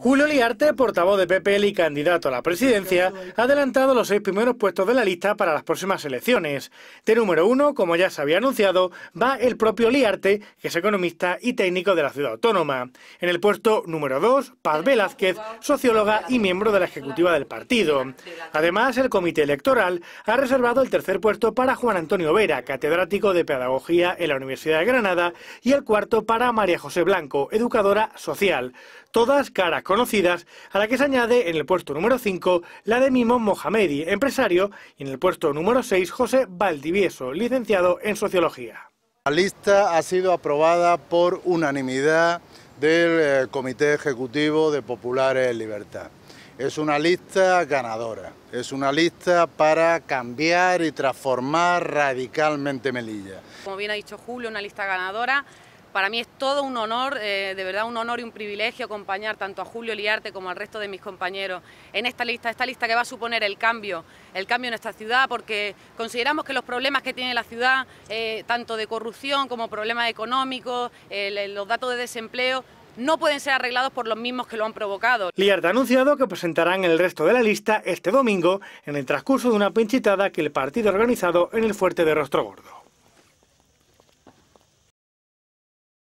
Julio Liarte, portavoz de PPL y candidato a la presidencia, ha adelantado los seis primeros puestos de la lista para las próximas elecciones. De número uno, como ya se había anunciado, va el propio Liarte, que es economista y técnico de la ciudad autónoma. En el puesto número dos, Paz Velázquez, socióloga y miembro de la ejecutiva del partido. Además, el comité electoral ha reservado el tercer puesto para Juan Antonio Vera, catedrático de Pedagogía en la Universidad de Granada, y el cuarto para María José Blanco, educadora social todas caras conocidas, a la que se añade en el puesto número 5 la de Mimo Mohamedi, empresario, y en el puesto número 6 José Valdivieso, licenciado en Sociología. La lista ha sido aprobada por unanimidad del eh, Comité Ejecutivo de Populares Libertad. Es una lista ganadora, es una lista para cambiar y transformar radicalmente Melilla. Como bien ha dicho Julio, una lista ganadora para mí es todo un honor, eh, de verdad un honor y un privilegio acompañar tanto a Julio Liarte como al resto de mis compañeros en esta lista, esta lista que va a suponer el cambio, el cambio en esta ciudad, porque consideramos que los problemas que tiene la ciudad, eh, tanto de corrupción como problemas económicos, los datos de desempleo, no pueden ser arreglados por los mismos que lo han provocado. Liarte ha anunciado que presentarán el resto de la lista este domingo en el transcurso de una pinchitada que el partido ha organizado en el fuerte de Rostro Gordo.